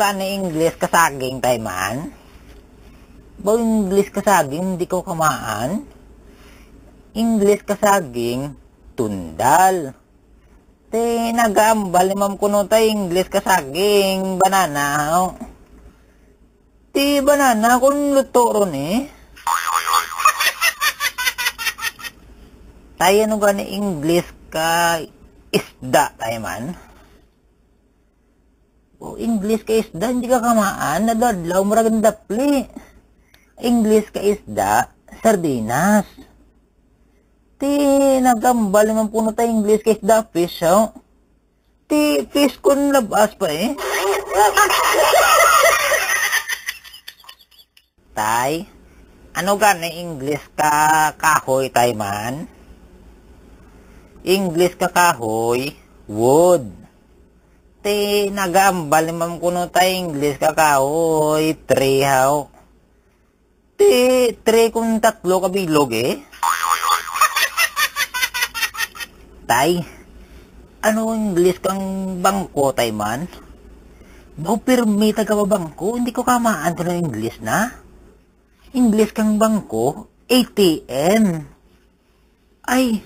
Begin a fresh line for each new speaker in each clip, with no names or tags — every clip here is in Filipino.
ka na English kasaging tayman? Ba English kasaging hindi ko kamaan? English kasaging tundal. Te nagambal ni mam kuno tay English kasaging banana. Ti banana kun luto ron eh. Tayo no gani English ka isda tayo man. O English ka isda, hindi ka kamaan, nadadlaw, murag dapli. English ka isda, sardinas. Ti, nagambal naman puno tayo English ka isda, fish, oh. Ti, fish ko labas pa eh. tay, ano gani English ka kahoy tay man? English ka kahoy, wood te nagambal ni ma'am kuno ta English kakaoy, tre haw. te tre kung tatlo ka bilog eh. tay, ano English kang bangko tay man? Baw pirmi taga bangko, hindi ko kamaan ko ng English na. English kang bangko, ATM. Ay,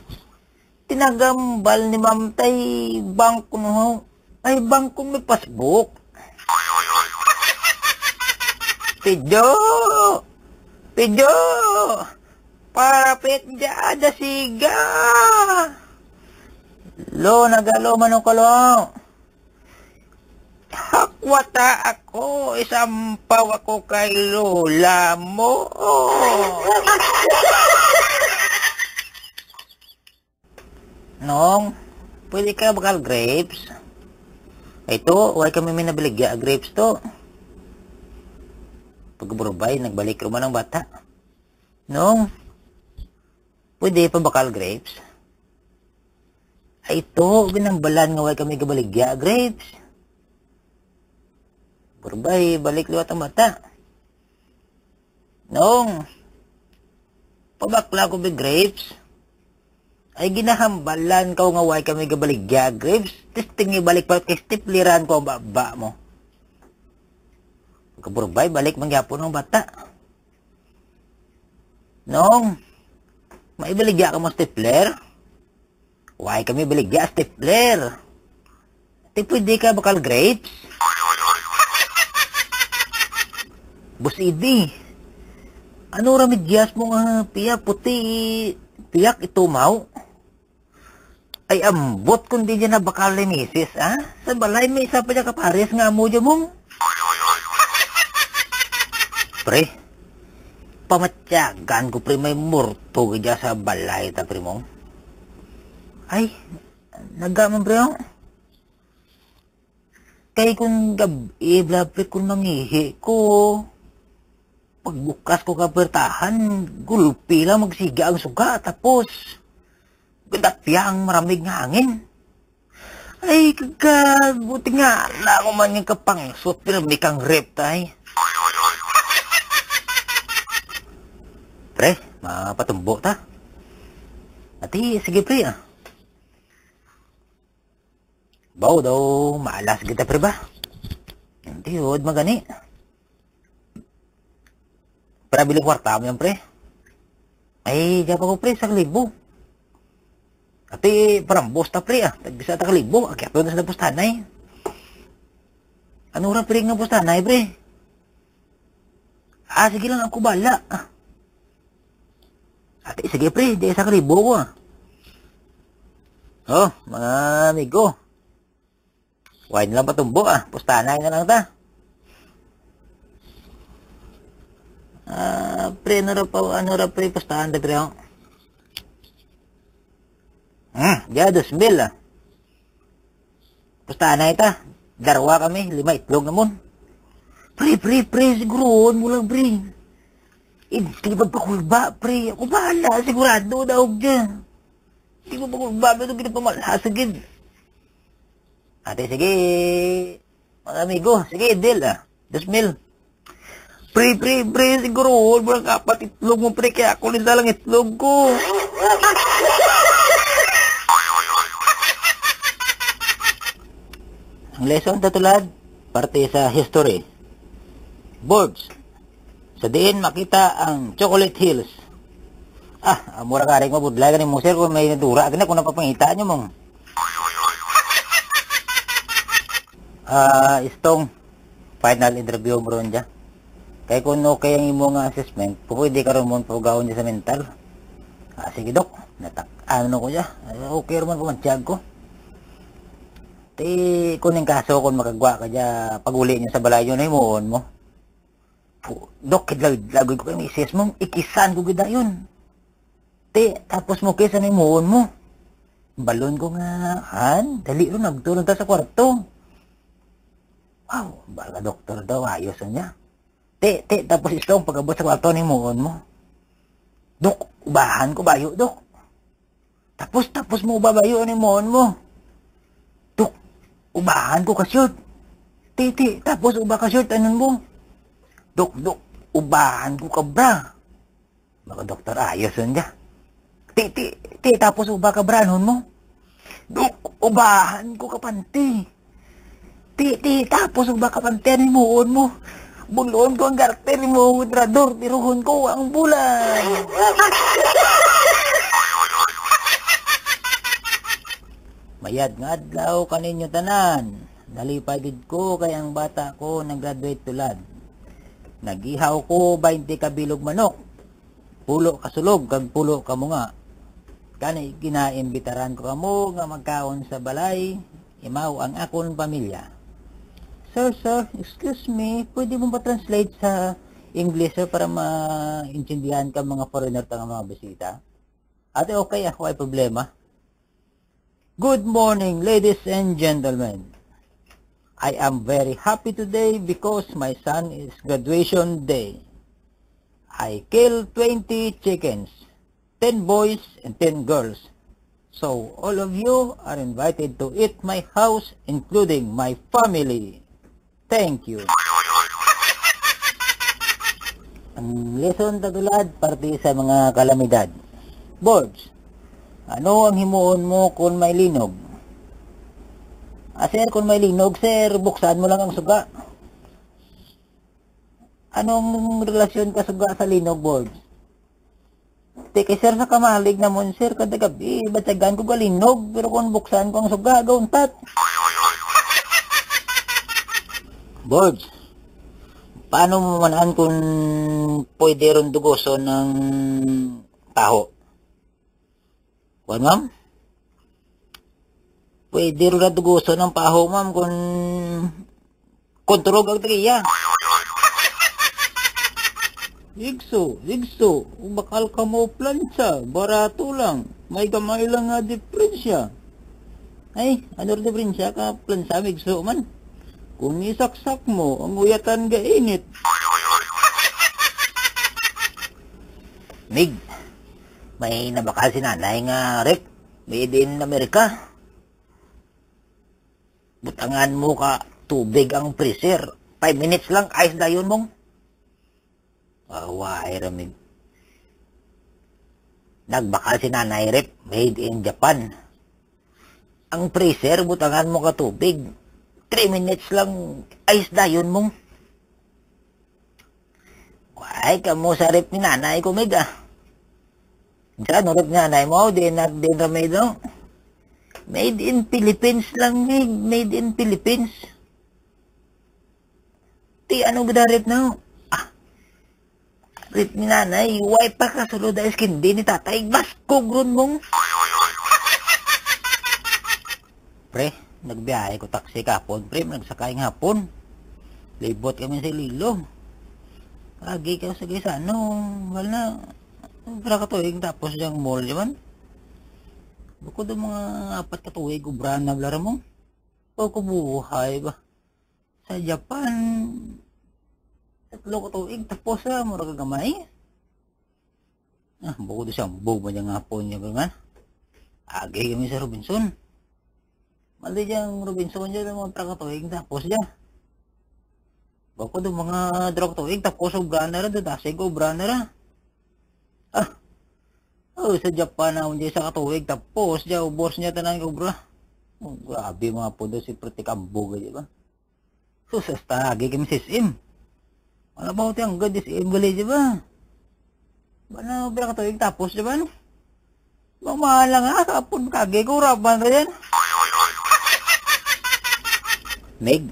tinagambal ni ma'am tay bangko no ay, bangko may pasbuk. Pido! Pido! Parapit dada siga! Lo, nagalo manong kalong. Hakwata ako, isampaw ako kay lola mo. Nong, pwede ka bakal grapes? Ito, why kami may nabaligya? Grapes to. Pagburubay, nagbalik ruman ang bata. Nung, pwede pa bakal grapes? Ay ito, ginambalan nga why kami gabaligya grapes. Burbay, balik liwat ang bata. Nung, pabakla ko ba grapes? ay ginahambalan ka nga way kami gabaligya, Graves. Testing balik pa kay eh, stipliran ko ang baba mo. Kaburbay, balik mangyapon ng bata. Noong, maibaligya ka mo stipler? Way kami baligya, stipler. Di pwede ka bakal grapes? Boss Idi, ano ramidyas mo nga piya puti tiyak mau ay ambot kundi dyan na bakal ni ha? Sa balay may isa pa dyan kapares nga mo dyan mong. Pre, pamatyagan ko pre may murto dyan sa balay ta pre mong. Ay, nagaman pre mong. Oh. Kay kung gabi, eh, blabre kung mangihi ko. Pagbukas ko ka pertahan, gulpi lang magsiga ang suga, tapos gadapya ang maramig nga hangin. Ay, kagad, buti nga, ala ko man yung kapangsot, pinamig kang rep pre, mapatumbo ta. Ati, sige pre ah. Bawo daw, maalas kita pre ba? Hindi, huwag magani. Para bili kwarta mo yan, pre. Ay, diyan pa ko, pre, sa libo. Ati, parang bosta, pre, ah. Tagbisa ta kalibo. Akya ah, pa na sa bustanay. Ano ra, pre, nga bustanay, pre? Ah, sige lang, ako bala. Ah. Ati, sige, pre, di sa kalibo ko, ah. Oh, mga amigo. Wine lang patumbo, ah. Pustanay na lang ta. Ah, pre, ano ra pa, ano ra pre, pastahan da pre, oh. Ah, ya, dos ah. Pastahan na ita. Darwa kami, lima itlog namun. Pre, pre, pre, siguroon mo lang, pre. Hindi eh, magpakulba, pre. Ako bahala, sigurado, daog dyan. Hindi mo magpakulba, pero ginapamalhasagin. Ate, sige. Mga amigo, sige, deal, ah. Dos mil. Pre, pre, pre, siguro oh, all mo lang kapat itlog mo, pre, kaya ako nila lang itlog ko. Ang lesson tatulad, parte sa history. Birds. Sa diin makita ang Chocolate Hills. Ah, mura ka rin mo, budlagan ni mo, sir, kung may nadura ka na, kung napapangitaan nyo mong. Ah, uh, istong final interview mo ron dyan. Kaya kung okay ang imo nga assessment, pwede ka rin mong pagawin niya sa mental. Ah, sige dok, natak, ano ko siya, ah, okay rin ko, mantyag ko. Ti, kuning kaso kung makagwa ka dya, pag uli niya sa balayo na imuon mo. Puh, dok, lagoy ko kayo, misis mo, ikisan ko gida yun. Te, tapos mo kesa na imuon mo. Balon ko nga, han, dali rin, nagtulong ta sa kwarto. Wow, baga doktor daw, ayos niya te, te, tapos islong pagabot sa kwarto ni Muon mo. Dok, ubahan ko bayo, dok. Tapos, tapos mo babayo ni Muon mo. Dok, ubahan ko kasyot. Ti, ti, tapos uba kasyot, anon mo. Dok, dok, ubahan ko kabra. Mga doktor, ayos nun niya. Ti, ti, ti, tapos uba kabra, anon mo. Dok, ubahan ko kapanti. Ti, ti, tapos uba kapanti, anon mo, mo. Buluan ko ang karakter mo, hudrador, tirugon ko ang bulan. Mayad nga adlaw kaninyo tanan. Nalipagid ko kay ang bata ko nag-graduate tulad. Nagihaw ko 20 kabilog manok. Pulo kasulog, kag pulo ka mo nga. Kani ginaembitaran ko kamo nga magkaon sa balay, imaw ang akon pamilya. Sir, sir, excuse me, pwede mo ba translate sa English sir para maintindihan ka mga foreigner tanga mga bisita? Ate, okay ako ay problema. Good morning, ladies and gentlemen. I am very happy today because my son is graduation day. I killed 20 chickens, 10 boys and 10 girls. So all of you are invited to eat my house including my family. Thank you. Ang lesson tatulad parte sa mga kalamidad. Boards, ano ang himuon mo kung may linog? Ah, sir, kung may linog, sir, buksan mo lang ang suga. Anong relasyon ka suga sa linog, boards? Teka, sir, sa kamalig na mo, sir, kada gabi, batsagan ko galinog, pero kung buksan ko ang suga, gauntat. Boards, paano mo manahan kung pwede ron dugoso ng taho? Kuan, ma'am? Pwede ron na dugoso ng paho, ma'am, kung kontrol ang triya. Igso, igso, bakal ka mo plancha, barato lang, may gamay lang nga diferensya. Ay, ano rin diferensya ka, plancha, igso man? Kung isaksak mo, ang uyatan ga init. Mig, may nabakal si nanay nga, Rick. Made in America. Butangan mo ka, tubig ang freezer. 5 minutes lang, ice na yun mong. Awa, oh, Ramig. Nagbakal si nanay, Rick. Made in Japan. Ang freezer, butangan mo ka tubig. 3 minutes lang da dayon mong. Ay, kamo sa rep ni nanay ko, Meg, ah. Diyan, rep ni nanay mo, din at din ramay daw. Made in Philippines lang, Meg. Made in Philippines. Ti, ano ba rep na? Oh? Ah. Rep ni nanay, why pa ka sulod ay skin din ni tatay? Basko, grun mong. Pre, nagbiyahe ko taxi kapon prim nagsakay ng hapon libot kami sa lilo lagi ka sa gisa no wala wala katuig tapos yung mall yaman bukod ang mga apat katuig ubran na blara mo o kubuhay ba sa Japan tatlo katuig tapos sa mura gamay ah bukod sa bubo niya nga po niya ba man agi kami sa Robinson Mali dyan, Rubin. Sa kanya ng mga trakatuig, tapos dyan. Bako doon mga trakatuig, tapos obra oh, na rin doon. Asig obra oh, na rin. Ah. Oh, sa Japan na ah, hindi sa katuig, tapos dyan, ubos oh, niya tanan obra. Oh, grabe mga po doon si Pretty Kambuga, di ba? Susas tagi kami si Sim. Wala ba ko tiyang god Sim gali, di ba? Ba na obra katuig, tapos di ba? No? Mamahal lang ha, ah, kapon kagay ko, raban rin. Meg,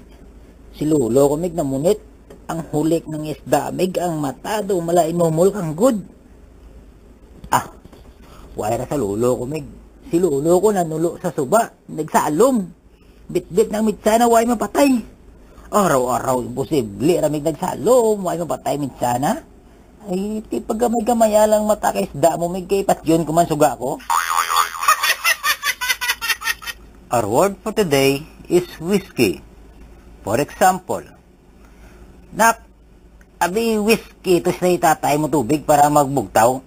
si silulo ko Meg munit, Ang hulik ng isda, Meg, ang matado, daw, mala imumul kang good. Ah, wala sa lulo ko Meg. si Silulo ko nanulo sa suba, nagsalom. Bitbit ng mitsana, way mapatay. Araw-araw, imposible, ramig nagsalom, way mapatay mitsana. Ay, ti pagamay-gamaya lang mata kay isda mo, Meg, kay patyon kuman suga ko. Our word for today is whiskey. For example, Nak, abi whiskey, to na itatay mo tubig para magbugtaw.